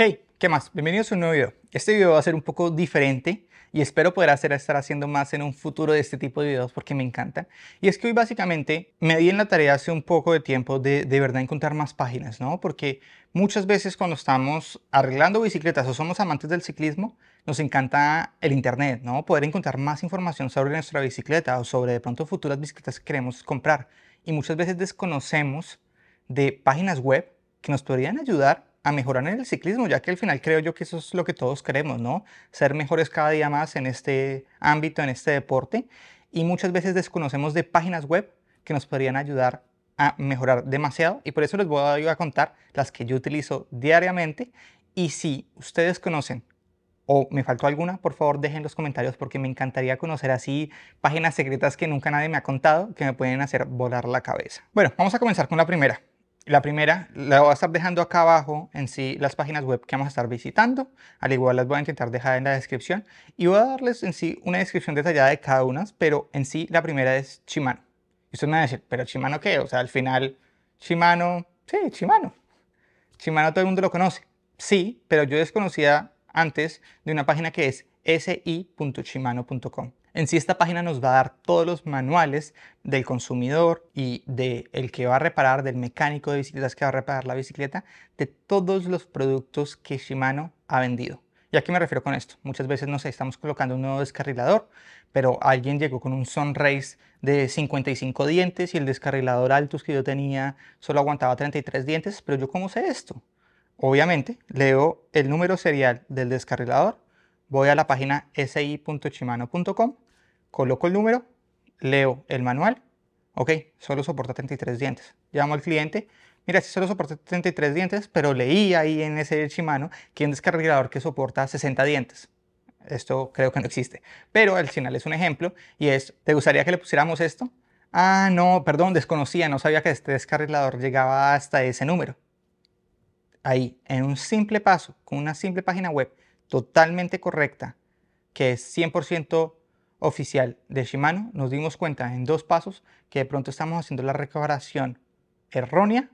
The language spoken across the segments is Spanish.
Hey, ¿qué más? Bienvenidos a un nuevo video. Este video va a ser un poco diferente y espero poder hacer, estar haciendo más en un futuro de este tipo de videos porque me encanta. Y es que hoy básicamente me di en la tarea hace un poco de tiempo de de verdad encontrar más páginas, ¿no? Porque muchas veces cuando estamos arreglando bicicletas o somos amantes del ciclismo, nos encanta el internet, ¿no? Poder encontrar más información sobre nuestra bicicleta o sobre de pronto futuras bicicletas que queremos comprar. Y muchas veces desconocemos de páginas web que nos podrían ayudar a mejorar en el ciclismo, ya que al final creo yo que eso es lo que todos queremos, ¿no? Ser mejores cada día más en este ámbito, en este deporte. Y muchas veces desconocemos de páginas web que nos podrían ayudar a mejorar demasiado. Y por eso les voy a contar las que yo utilizo diariamente. Y si ustedes conocen o me faltó alguna, por favor dejen los comentarios porque me encantaría conocer así páginas secretas que nunca nadie me ha contado que me pueden hacer volar la cabeza. Bueno, vamos a comenzar con la primera. La primera la voy a estar dejando acá abajo en sí las páginas web que vamos a estar visitando. Al igual las voy a intentar dejar en la descripción. Y voy a darles en sí una descripción detallada de cada una, pero en sí la primera es Shimano. Y ustedes me van a decir, ¿pero Shimano qué? O sea, al final, Shimano, sí, Shimano. Shimano todo el mundo lo conoce. Sí, pero yo desconocía antes de una página que es si.shimano.com. En sí esta página nos va a dar todos los manuales del consumidor y del el que va a reparar, del mecánico de bicicletas que va a reparar la bicicleta, de todos los productos que Shimano ha vendido. ¿Y a qué me refiero con esto? Muchas veces, no sé, estamos colocando un nuevo descarrilador, pero alguien llegó con un Sunrace de 55 dientes y el descarrilador Altus que yo tenía solo aguantaba 33 dientes, pero yo cómo sé esto? Obviamente, leo el número serial del descarrilador, voy a la página si.chimano.com coloco el número, leo el manual, ok, solo soporta 33 dientes. Llamo al cliente, mira, si solo soporta 33 dientes, pero leí ahí en ese Shimano que hay un descargador que soporta 60 dientes. Esto creo que no existe, pero al final es un ejemplo y es, ¿te gustaría que le pusiéramos esto? Ah, no, perdón, desconocía, no sabía que este descarrilador llegaba hasta ese número. Ahí, en un simple paso, con una simple página web totalmente correcta, que es 100% oficial de Shimano, nos dimos cuenta en dos pasos que de pronto estamos haciendo la reparación errónea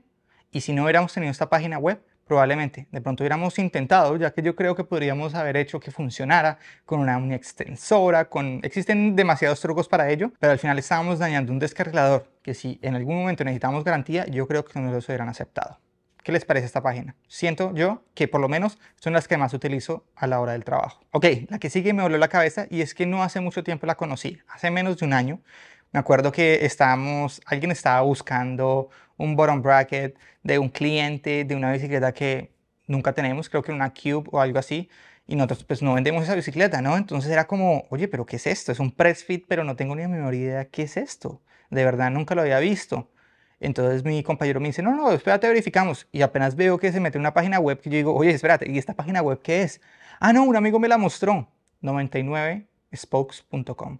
y si no hubiéramos tenido esta página web, probablemente de pronto hubiéramos intentado, ya que yo creo que podríamos haber hecho que funcionara con una, extensora, con existen demasiados trucos para ello, pero al final estábamos dañando un descarrilador que si en algún momento necesitamos garantía, yo creo que no lo hubieran aceptado. ¿Qué les parece esta página? Siento yo que por lo menos son las que más utilizo a la hora del trabajo. Ok, la que sigue me volvió la cabeza y es que no hace mucho tiempo la conocí, hace menos de un año. Me acuerdo que estábamos, alguien estaba buscando un bottom bracket de un cliente de una bicicleta que nunca tenemos, creo que una Cube o algo así, y nosotros pues no vendemos esa bicicleta, ¿no? Entonces era como, oye, pero ¿qué es esto? Es un press fit, pero no tengo ni la menor idea qué es esto. De verdad nunca lo había visto. Entonces mi compañero me dice, no, no, espérate, verificamos. Y apenas veo que se mete una página web que yo digo, oye, espérate, ¿y esta página web qué es? Ah, no, un amigo me la mostró. 99spokes.com.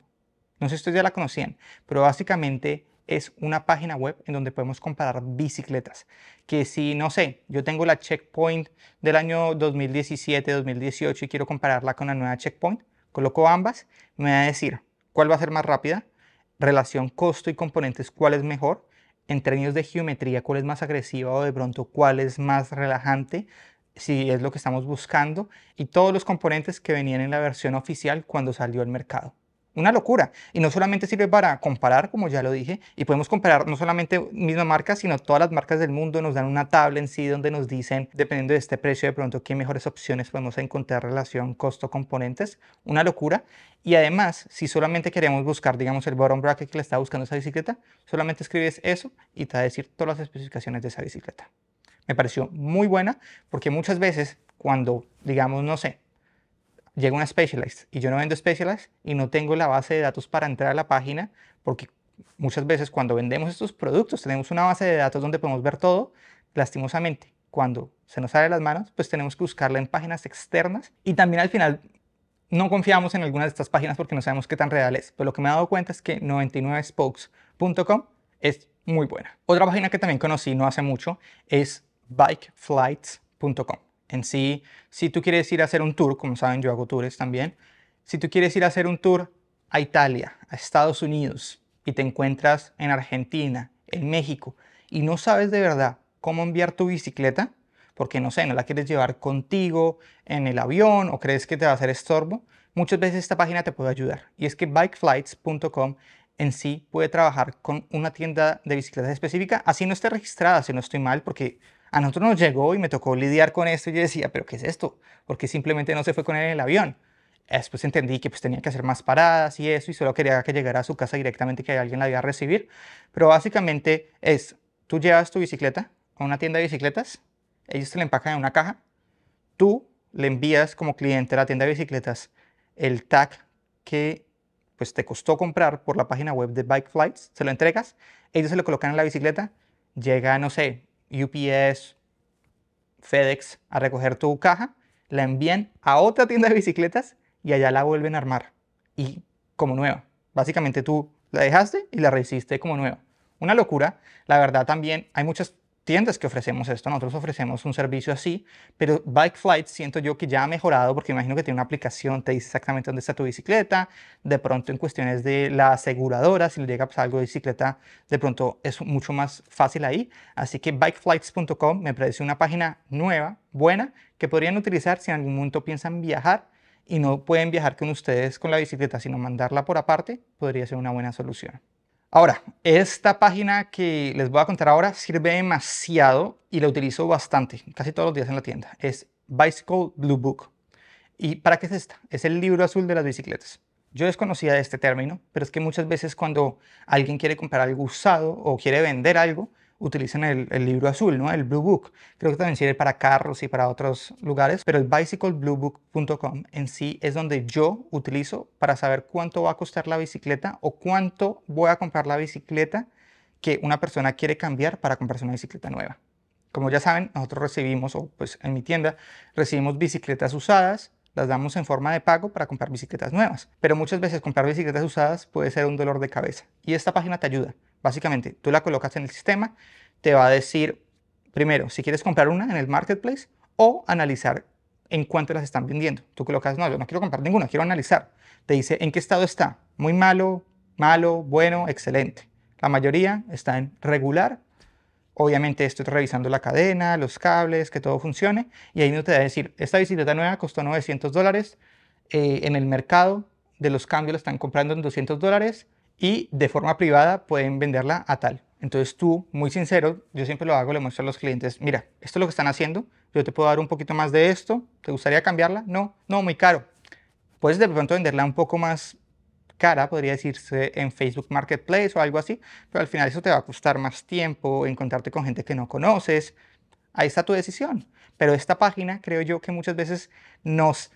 No sé si ustedes ya la conocían, pero básicamente es una página web en donde podemos comparar bicicletas. Que si, no sé, yo tengo la Checkpoint del año 2017-2018 y quiero compararla con la nueva Checkpoint, coloco ambas, me va a decir cuál va a ser más rápida, relación costo y componentes, cuál es mejor, en términos de geometría, cuál es más agresiva o de pronto cuál es más relajante, si es lo que estamos buscando, y todos los componentes que venían en la versión oficial cuando salió al mercado una locura. Y no solamente sirve para comparar, como ya lo dije, y podemos comparar no solamente misma marca, sino todas las marcas del mundo. Nos dan una tabla en sí donde nos dicen, dependiendo de este precio, de pronto qué mejores opciones podemos encontrar relación costo-componentes. Una locura. Y además, si solamente queremos buscar, digamos, el bottom bracket que le está buscando esa bicicleta, solamente escribes eso y te va a decir todas las especificaciones de esa bicicleta. Me pareció muy buena porque muchas veces cuando, digamos, no sé, Llega una Specialized y yo no vendo Specialized y no tengo la base de datos para entrar a la página porque muchas veces cuando vendemos estos productos tenemos una base de datos donde podemos ver todo, lastimosamente. Cuando se nos sale de las manos, pues tenemos que buscarla en páginas externas y también al final no confiamos en algunas de estas páginas porque no sabemos qué tan real es. Pero lo que me he dado cuenta es que 99spokes.com es muy buena. Otra página que también conocí no hace mucho es bikeflights.com en sí, si tú quieres ir a hacer un tour, como saben, yo hago tours también, si tú quieres ir a hacer un tour a Italia, a Estados Unidos, y te encuentras en Argentina, en México, y no sabes de verdad cómo enviar tu bicicleta, porque no sé, no la quieres llevar contigo en el avión o crees que te va a hacer estorbo, muchas veces esta página te puede ayudar. Y es que bikeflights.com en sí puede trabajar con una tienda de bicicletas específica, así no esté registrada, si no estoy mal, porque a nosotros nos llegó y me tocó lidiar con esto y yo decía, pero ¿qué es esto? Porque simplemente no se fue con él en el avión. Después entendí que pues tenía que hacer más paradas y eso y solo quería que llegara a su casa directamente que alguien la iba a recibir. Pero básicamente es, tú llevas tu bicicleta a una tienda de bicicletas, ellos te la empacan en una caja, tú le envías como cliente a la tienda de bicicletas el tag que pues te costó comprar por la página web de Bike Flights, se lo entregas, ellos se lo colocan en la bicicleta, llega, no sé, UPS, FedEx a recoger tu caja, la envían a otra tienda de bicicletas y allá la vuelven a armar. Y como nueva. Básicamente tú la dejaste y la rehiciste como nueva. Una locura. La verdad también hay muchas tiendas que ofrecemos esto, nosotros ofrecemos un servicio así, pero Bike Flight siento yo que ya ha mejorado porque imagino que tiene una aplicación, te dice exactamente dónde está tu bicicleta, de pronto en cuestiones de la aseguradora, si le llega a pues, algo de bicicleta, de pronto es mucho más fácil ahí, así que bikeflights.com me parece una página nueva, buena, que podrían utilizar si en algún momento piensan viajar y no pueden viajar con ustedes con la bicicleta, sino mandarla por aparte, podría ser una buena solución. Ahora, esta página que les voy a contar ahora sirve demasiado y la utilizo bastante, casi todos los días en la tienda. Es Bicycle Blue Book. ¿Y para qué es esta? Es el libro azul de las bicicletas. Yo desconocía este término, pero es que muchas veces cuando alguien quiere comprar algo usado o quiere vender algo, utilicen el, libro azul, ¿no? El Blue Book. Creo que también sirve para carros y para otros lugares, pero el bicyclebluebook.com en sí es donde yo utilizo para saber cuánto va a costar la bicicleta o cuánto voy a comprar la bicicleta que una persona quiere cambiar para comprarse una bicicleta nueva. Como ya saben, nosotros recibimos, o pues en mi tienda, recibimos bicicletas usadas, las damos en forma de pago para comprar bicicletas nuevas. Pero muchas veces comprar bicicletas usadas puede ser un dolor de cabeza y esta página te ayuda Básicamente, tú la colocas en el sistema, te va a decir primero si quieres comprar una en el marketplace o analizar en cuánto las están vendiendo. Tú colocas, no, yo no quiero comprar ninguna, quiero analizar. Te dice en qué estado está, muy malo, malo, bueno, excelente. La mayoría está en regular. Obviamente estoy revisando la cadena, los cables, que todo funcione. Y ahí no te va a decir, esta bicicleta nueva costó 900 dólares. Eh, en el mercado de los cambios la están comprando en 200 dólares y de forma privada pueden venderla a tal. Entonces tú, muy sincero, yo siempre lo hago, le muestro a los clientes, mira, esto es lo que están haciendo, yo te puedo dar un poquito más de esto, ¿te gustaría cambiarla? No, no, muy caro. Puedes de pronto venderla un poco más cara, podría decirse, en Facebook Marketplace o algo así, pero al final eso te va a costar más tiempo, encontrarte con gente que no conoces. Ahí está tu decisión. Pero esta página creo yo que muchas veces nos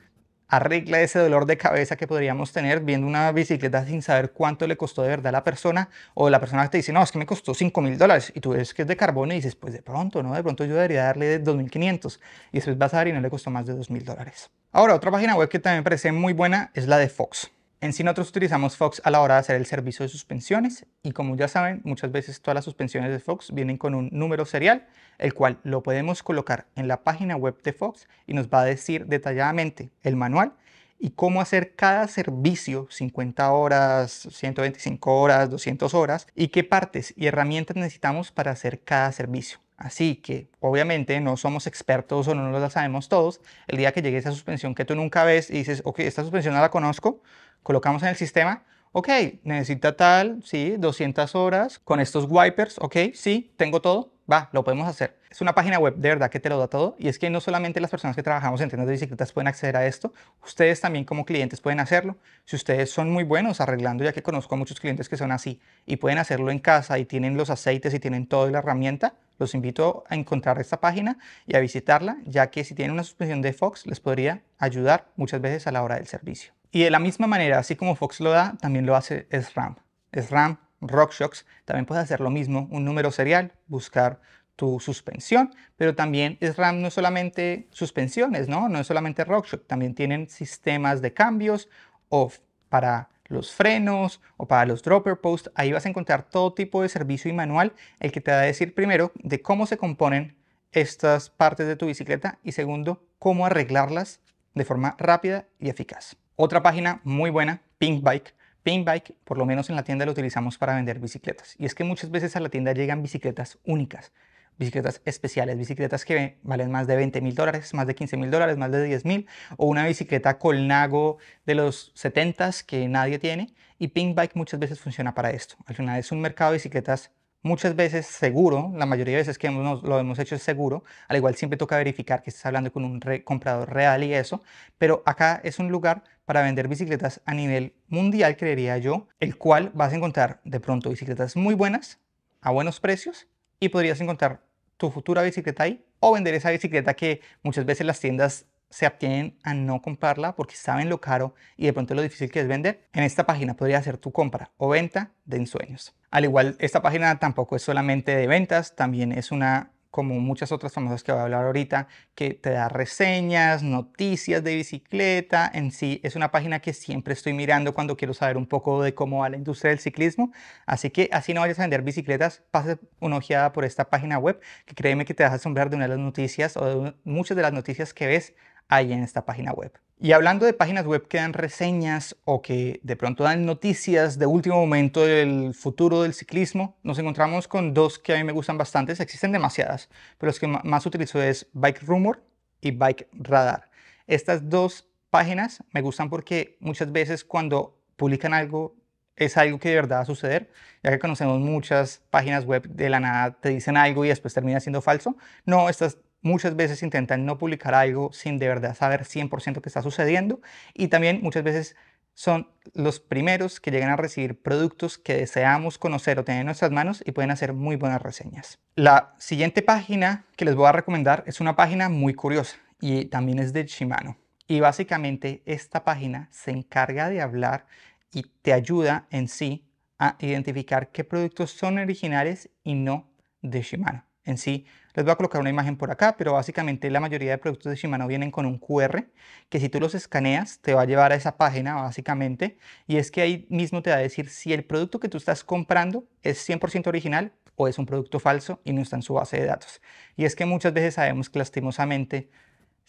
arregla ese dolor de cabeza que podríamos tener viendo una bicicleta sin saber cuánto le costó de verdad a la persona, o la persona que te dice, no, es que me costó 5 mil dólares, y tú ves que es de carbono y dices, pues de pronto, ¿no? De pronto yo debería darle 2.500, y después vas a ver y no le costó más de 2 mil dólares. Ahora, otra página web que también me parece muy buena es la de Fox. En sí nosotros utilizamos Fox a la hora de hacer el servicio de suspensiones y como ya saben, muchas veces todas las suspensiones de Fox vienen con un número serial, el cual lo podemos colocar en la página web de Fox y nos va a decir detalladamente el manual y cómo hacer cada servicio, 50 horas, 125 horas, 200 horas, y qué partes y herramientas necesitamos para hacer cada servicio. Así que, obviamente, no somos expertos o no lo sabemos todos. El día que llegue esa suspensión que tú nunca ves y dices, ok, esta suspensión no la conozco, colocamos en el sistema, ok, necesita tal, sí, 200 horas, con estos wipers, ok, sí, tengo todo, va, lo podemos hacer. Es una página web de verdad que te lo da todo y es que no solamente las personas que trabajamos en tiendas de bicicletas pueden acceder a esto, ustedes también como clientes pueden hacerlo. Si ustedes son muy buenos arreglando, ya que conozco a muchos clientes que son así y pueden hacerlo en casa y tienen los aceites y tienen toda la herramienta, los invito a encontrar esta página y a visitarla, ya que si tienen una suspensión de Fox les podría ayudar muchas veces a la hora del servicio. Y de la misma manera, así como Fox lo da, también lo hace SRAM. SRAM, RockShox, también puedes hacer lo mismo, un número serial, buscar tu suspensión, pero también SRAM no es solamente suspensiones, ¿no? No es solamente RockShox, también tienen sistemas de cambios o para los frenos o para los dropper post Ahí vas a encontrar todo tipo de servicio y manual, el que te va a decir primero de cómo se componen estas partes de tu bicicleta y segundo, cómo arreglarlas de forma rápida y eficaz. Otra página muy buena, Pinkbike, Bike. por lo menos en la tienda lo utilizamos para vender bicicletas. Y es que muchas veces a la tienda llegan bicicletas únicas, bicicletas especiales, bicicletas que valen más de 20 mil dólares, más de 15 mil dólares, más de 10 mil, o una bicicleta Colnago de los 70s que nadie tiene. Y Pinkbike Bike muchas veces funciona para esto. Al final es un mercado de bicicletas muchas veces seguro, la mayoría de veces que hemos, lo hemos hecho es seguro, al igual siempre toca verificar que estás hablando con un comprador real y eso, pero acá es un lugar para vender bicicletas a nivel mundial, creería yo, el cual vas a encontrar de pronto bicicletas muy buenas, a buenos precios, y podrías encontrar tu futura bicicleta ahí o vender esa bicicleta que muchas veces las tiendas se abstienen a no comprarla porque saben lo caro y de pronto lo difícil que es vender, en esta página podría ser tu compra o venta de ensueños. Al igual, esta página tampoco es solamente de ventas, también es una como muchas otras famosas que voy a hablar ahorita, que te da reseñas, noticias de bicicleta. En sí, es una página que siempre estoy mirando cuando quiero saber un poco de cómo va la industria del ciclismo. Así que así no vayas a vender bicicletas, pase una ojeada por esta página web, que créeme que te vas a asombrar de una de las noticias o de muchas de las noticias que ves hay en esta página web. Y hablando de páginas web que dan reseñas o que de pronto dan noticias de último momento del futuro del ciclismo, nos encontramos con dos que a mí me gustan bastante. Existen demasiadas, pero los que más utilizo es Bike Rumor y Bike Radar. Estas dos páginas me gustan porque muchas veces cuando publican algo es algo que de verdad va a suceder, ya que conocemos muchas páginas web de la nada te dicen algo y después termina siendo falso. No, estas Muchas veces intentan no publicar algo sin de verdad saber 100% qué está sucediendo y también muchas veces son los primeros que llegan a recibir productos que deseamos conocer o tener en nuestras manos y pueden hacer muy buenas reseñas. La siguiente página que les voy a recomendar es una página muy curiosa y también es de Shimano. Y básicamente esta página se encarga de hablar y te ayuda en sí a identificar qué productos son originales y no de Shimano en sí. Les voy a colocar una imagen por acá, pero básicamente la mayoría de productos de Shimano vienen con un QR que si tú los escaneas te va a llevar a esa página básicamente y es que ahí mismo te va a decir si el producto que tú estás comprando es 100% original o es un producto falso y no está en su base de datos. Y es que muchas veces sabemos que lastimosamente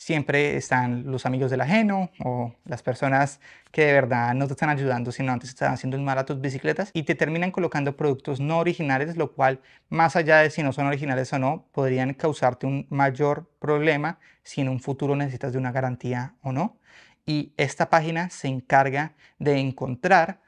siempre están los amigos del ajeno o las personas que de verdad no te están ayudando, sino antes están haciendo el mal a tus bicicletas y te terminan colocando productos no originales, lo cual, más allá de si no son originales o no, podrían causarte un mayor problema si en un futuro necesitas de una garantía o no. Y esta página se encarga de encontrar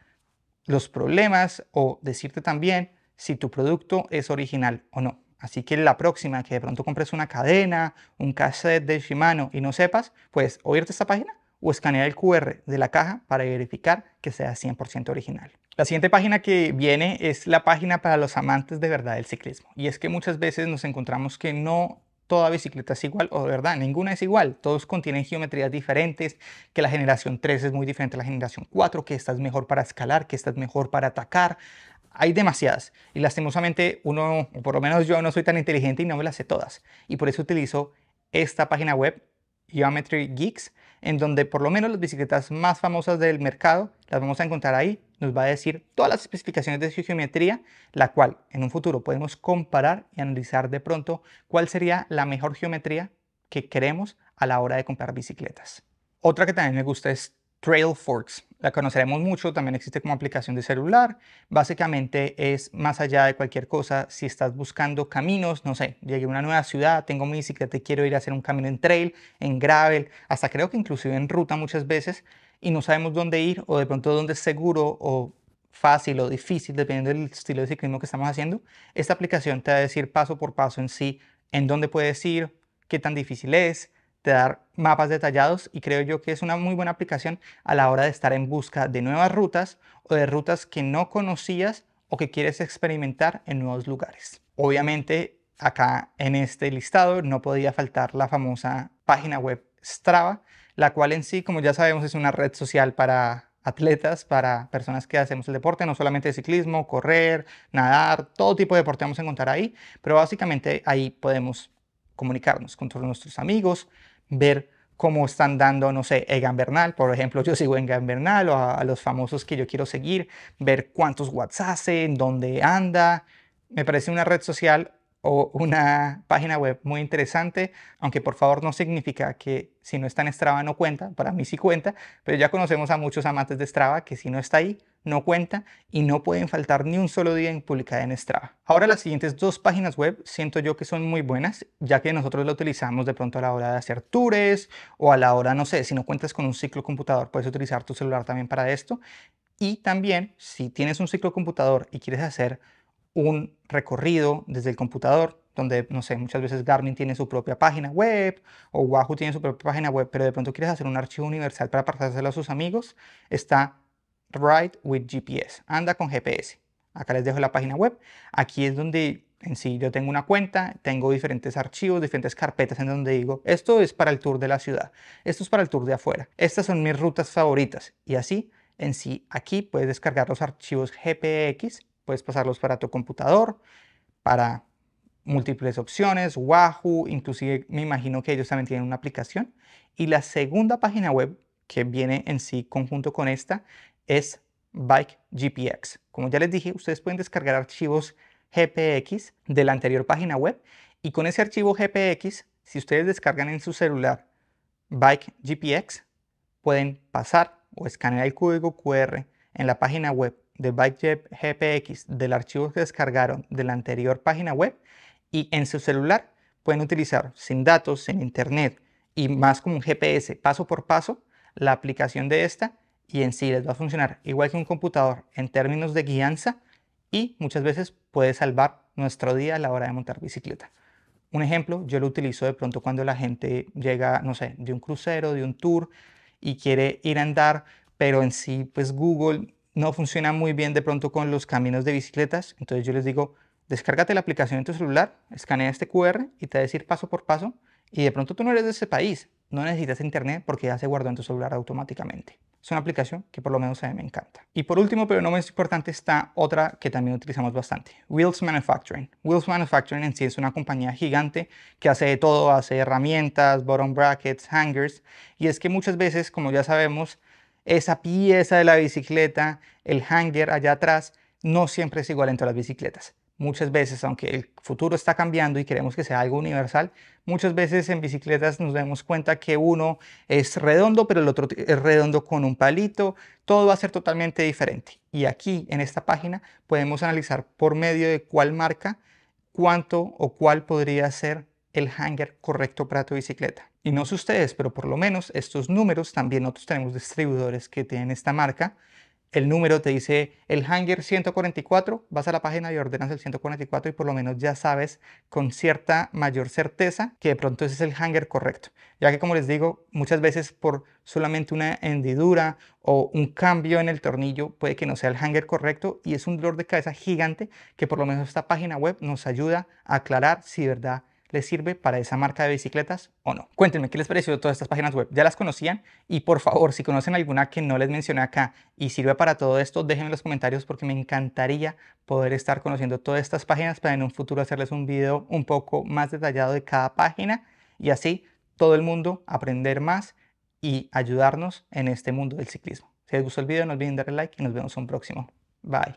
los problemas o decirte también si tu producto es original o no. Así que la próxima que de pronto compres una cadena, un cassette de Shimano y no sepas, pues oírte esta página o escanear el QR de la caja para verificar que sea 100% original. La siguiente página que viene es la página para los amantes de verdad del ciclismo. Y es que muchas veces nos encontramos que no toda bicicleta es igual, o de verdad, ninguna es igual. Todos contienen geometrías diferentes, que la generación 3 es muy diferente a la generación 4, que esta es mejor para escalar, que esta es mejor para atacar hay demasiadas y lastimosamente uno, o por lo menos yo no soy tan inteligente y no me las sé todas. Y por eso utilizo esta página web, Geometry Geeks, en donde por lo menos las bicicletas más famosas del mercado las vamos a encontrar ahí. Nos va a decir todas las especificaciones de su geometría, la cual en un futuro podemos comparar y analizar de pronto cuál sería la mejor geometría que queremos a la hora de comprar bicicletas. Otra que también me gusta es Trail Forks la conoceremos mucho, también existe como aplicación de celular. Básicamente es más allá de cualquier cosa, si estás buscando caminos, no sé, llegué a una nueva ciudad, tengo mi bicicleta y quiero ir a hacer un camino en trail, en gravel, hasta creo que inclusive en ruta muchas veces, y no sabemos dónde ir o de pronto dónde es seguro o fácil o difícil, dependiendo del estilo de ciclismo que estamos haciendo, esta aplicación te va a decir paso por paso en sí, en dónde puedes ir, qué tan difícil es, te dar mapas detallados y creo yo que es una muy buena aplicación a la hora de estar en busca de nuevas rutas o de rutas que no conocías o que quieres experimentar en nuevos lugares. Obviamente acá en este listado no podía faltar la famosa página web Strava, la cual en sí, como ya sabemos, es una red social para atletas, para personas que hacemos el deporte, no solamente ciclismo, correr, nadar, todo tipo de deporte vamos a encontrar ahí, pero básicamente ahí podemos comunicarnos con todos nuestros amigos, ver cómo están dando, no sé, Egan Bernal, por ejemplo, yo sigo en Egan Bernal o a, los famosos que yo quiero seguir, ver cuántos watts hacen, en dónde anda. Me parece una red social o una página web muy interesante, aunque por favor no significa que si no está en Strava no cuenta, para mí sí cuenta, pero ya conocemos a muchos amantes de Strava que si no está ahí, no cuenta y no pueden faltar ni un solo día en publicada en Strava. Ahora las siguientes dos páginas web siento yo que son muy buenas, ya que nosotros lo utilizamos de pronto a la hora de hacer tours o a la hora, no sé, si no cuentas con un ciclo computador, puedes utilizar tu celular también para esto. Y también, si tienes un ciclo computador y quieres hacer un recorrido desde el computador, donde, no sé, muchas veces Garmin tiene su propia página web o Wahoo tiene su propia página web, pero de pronto quieres hacer un archivo universal para pasárselo a sus amigos, está Ride with GPS, anda con GPS. Acá les dejo la página web. Aquí es donde en sí yo tengo una cuenta, tengo diferentes archivos, diferentes carpetas en donde digo, esto es para el tour de la ciudad, esto es para el tour de afuera, estas son mis rutas favoritas. Y así, en sí, aquí puedes descargar los archivos GPX, puedes pasarlos para tu computador, para múltiples opciones, Wahoo, inclusive me imagino que ellos también tienen una aplicación. Y la segunda página web que viene en sí conjunto con esta es Bike GPX. Como ya les dije, ustedes pueden descargar archivos GPX de la anterior página web y con ese archivo GPX, si ustedes descargan en su celular Bike GPX, pueden pasar o escanear el código QR en la página web de Bike GPX del archivo que descargaron de la anterior página web y en su celular pueden utilizar sin datos, sin internet y más como un GPS paso por paso la aplicación de esta y en sí les va a funcionar igual que un computador en términos de guianza y muchas veces puede salvar nuestro día a la hora de montar bicicleta. Un ejemplo, yo lo utilizo de pronto cuando la gente llega, no sé, de un crucero, de un tour y quiere ir a andar, pero en sí, pues Google no funciona muy bien de pronto con los caminos de bicicletas. Entonces yo les digo, descárgate la aplicación en tu celular, escanea este QR y te va a decir paso por paso. Y de pronto tú no eres de ese país, no necesitas internet porque ya se guardó en tu celular automáticamente. Es una aplicación que por lo menos a mí me encanta. Y por último, pero no menos importante, está otra que también utilizamos bastante, Wheels Manufacturing. Wheels Manufacturing en sí es una compañía gigante que hace de todo, hace herramientas, bottom brackets, hangers. Y es que muchas veces, como ya sabemos, esa pieza de la bicicleta, el hanger allá atrás, no siempre es igual entre las bicicletas muchas veces, aunque el futuro está cambiando y queremos que sea algo universal, muchas veces en bicicletas nos damos cuenta que uno es redondo, pero el otro es redondo con un palito, todo va a ser totalmente diferente. Y aquí en esta página podemos analizar por medio de cuál marca, cuánto o cuál podría ser el hanger correcto para tu bicicleta. Y no sé ustedes, pero por lo menos estos números, también nosotros tenemos distribuidores que tienen esta marca, el número, te dice el hanger 144, vas a la página y ordenas el 144 y por lo menos ya sabes con cierta mayor certeza que de pronto ese es el hanger correcto. Ya que como les digo, muchas veces por solamente una hendidura o un cambio en el tornillo puede que no sea el hanger correcto y es un dolor de cabeza gigante que por lo menos esta página web nos ayuda a aclarar si de verdad les sirve para esa marca de bicicletas o no. Cuéntenme qué les pareció todas estas páginas web. ¿Ya las conocían? Y por favor, si conocen alguna que no les mencioné acá y sirve para todo esto, déjenme en los comentarios porque me encantaría poder estar conociendo todas estas páginas para en un futuro hacerles un video un poco más detallado de cada página y así todo el mundo aprender más y ayudarnos en este mundo del ciclismo. Si les gustó el video, no olviden darle like y nos vemos un próximo. Bye.